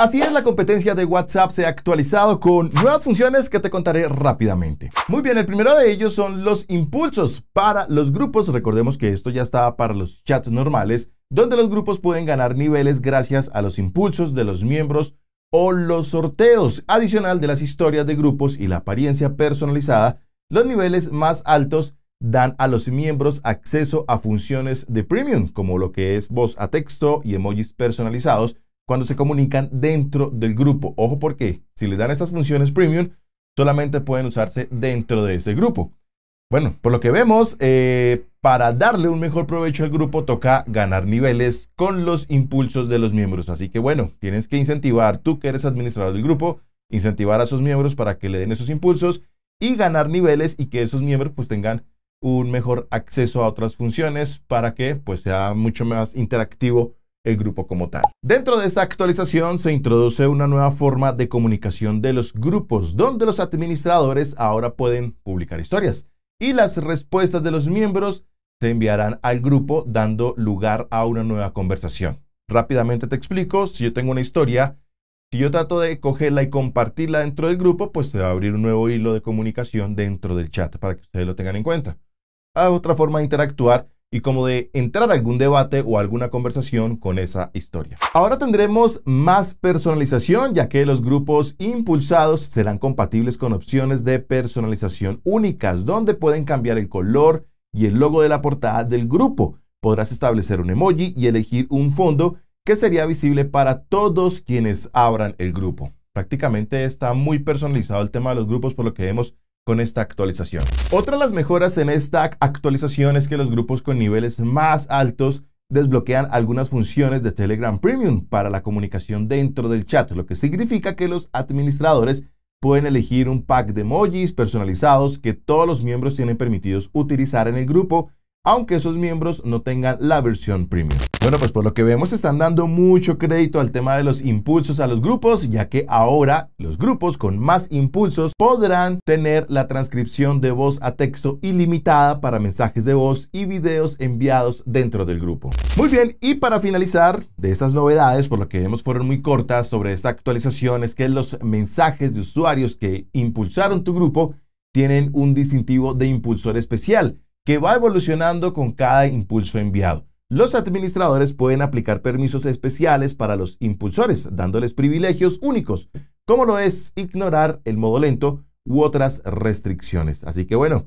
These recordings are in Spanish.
Así es, la competencia de WhatsApp se ha actualizado con nuevas funciones que te contaré rápidamente. Muy bien, el primero de ellos son los impulsos para los grupos. Recordemos que esto ya estaba para los chats normales, donde los grupos pueden ganar niveles gracias a los impulsos de los miembros o los sorteos. Adicional de las historias de grupos y la apariencia personalizada, los niveles más altos dan a los miembros acceso a funciones de premium, como lo que es voz a texto y emojis personalizados, cuando se comunican dentro del grupo. Ojo porque si le dan esas funciones premium, solamente pueden usarse dentro de ese grupo. Bueno, por lo que vemos, eh, para darle un mejor provecho al grupo toca ganar niveles con los impulsos de los miembros. Así que bueno, tienes que incentivar, tú que eres administrador del grupo, incentivar a sus miembros para que le den esos impulsos y ganar niveles y que esos miembros pues tengan un mejor acceso a otras funciones para que pues sea mucho más interactivo el grupo como tal. Dentro de esta actualización se introduce una nueva forma de comunicación de los grupos, donde los administradores ahora pueden publicar historias y las respuestas de los miembros se enviarán al grupo dando lugar a una nueva conversación. Rápidamente te explico, si yo tengo una historia, si yo trato de cogerla y compartirla dentro del grupo, pues se va a abrir un nuevo hilo de comunicación dentro del chat para que ustedes lo tengan en cuenta. Ah, otra forma de interactuar y como de entrar a algún debate o alguna conversación con esa historia. Ahora tendremos más personalización ya que los grupos impulsados serán compatibles con opciones de personalización únicas donde pueden cambiar el color y el logo de la portada del grupo. Podrás establecer un emoji y elegir un fondo que sería visible para todos quienes abran el grupo. Prácticamente está muy personalizado el tema de los grupos por lo que vemos con esta actualización. Otra de las mejoras en esta actualización es que los grupos con niveles más altos desbloquean algunas funciones de Telegram Premium para la comunicación dentro del chat, lo que significa que los administradores pueden elegir un pack de emojis personalizados que todos los miembros tienen permitidos utilizar en el grupo aunque esos miembros no tengan la versión premium. Bueno, pues por lo que vemos están dando mucho crédito al tema de los impulsos a los grupos, ya que ahora los grupos con más impulsos podrán tener la transcripción de voz a texto ilimitada para mensajes de voz y videos enviados dentro del grupo. Muy bien, y para finalizar, de estas novedades, por lo que vemos fueron muy cortas sobre esta actualización, es que los mensajes de usuarios que impulsaron tu grupo tienen un distintivo de impulsor especial que va evolucionando con cada impulso enviado. Los administradores pueden aplicar permisos especiales para los impulsores, dándoles privilegios únicos, como lo es ignorar el modo lento u otras restricciones. Así que bueno,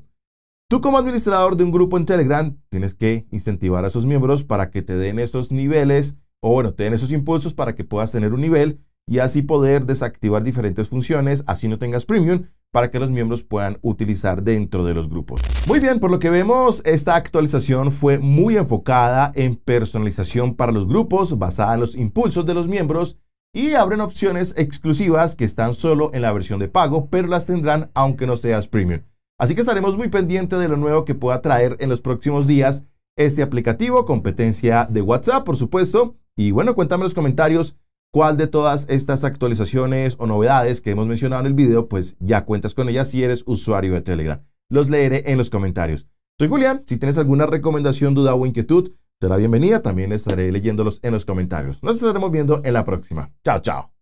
tú como administrador de un grupo en Telegram tienes que incentivar a sus miembros para que te den esos niveles o bueno, te den esos impulsos para que puedas tener un nivel y así poder desactivar diferentes funciones, así no tengas premium, para que los miembros puedan utilizar dentro de los grupos. Muy bien, por lo que vemos, esta actualización fue muy enfocada en personalización para los grupos, basada en los impulsos de los miembros, y abren opciones exclusivas que están solo en la versión de pago, pero las tendrán aunque no seas premium. Así que estaremos muy pendientes de lo nuevo que pueda traer en los próximos días este aplicativo, competencia de WhatsApp, por supuesto. Y bueno, cuéntame en los comentarios cuál de todas estas actualizaciones o novedades que hemos mencionado en el video, pues ya cuentas con ellas si eres usuario de Telegram. Los leeré en los comentarios. Soy Julián, si tienes alguna recomendación, duda o inquietud, la bienvenida. También estaré leyéndolos en los comentarios. Nos estaremos viendo en la próxima. Chao, chao.